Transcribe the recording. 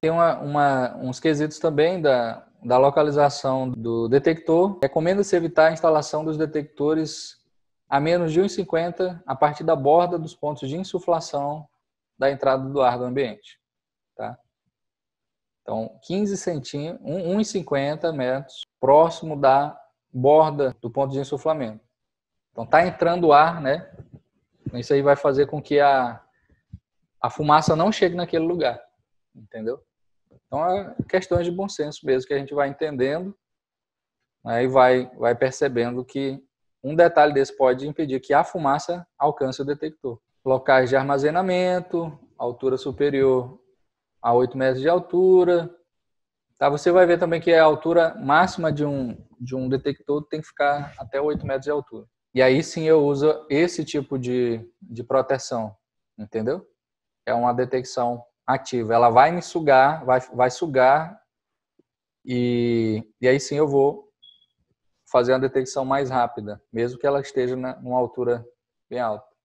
tem uma, uma, uns quesitos também da, da localização do detector. Recomenda-se evitar a instalação dos detectores a menos de 1,50 a partir da borda dos pontos de insuflação da entrada do ar do ambiente. Tá? Então, 15 centímetros, 1,50 metros próximo da borda do ponto de insuflamento. Então, está entrando ar, né? Isso aí vai fazer com que a, a fumaça não chegue naquele lugar, entendeu? Então, é questões de bom senso mesmo que a gente vai entendendo né, e vai, vai percebendo que um detalhe desse pode impedir que a fumaça alcance o detector. Locais de armazenamento, altura superior a 8 metros de altura. Tá? Você vai ver também que a altura máxima de um, de um detector tem que ficar até 8 metros de altura. E aí sim eu uso esse tipo de, de proteção, entendeu? É uma detecção ativa. Ela vai me sugar, vai, vai sugar, e, e aí sim eu vou fazer uma detecção mais rápida, mesmo que ela esteja em numa altura bem alta.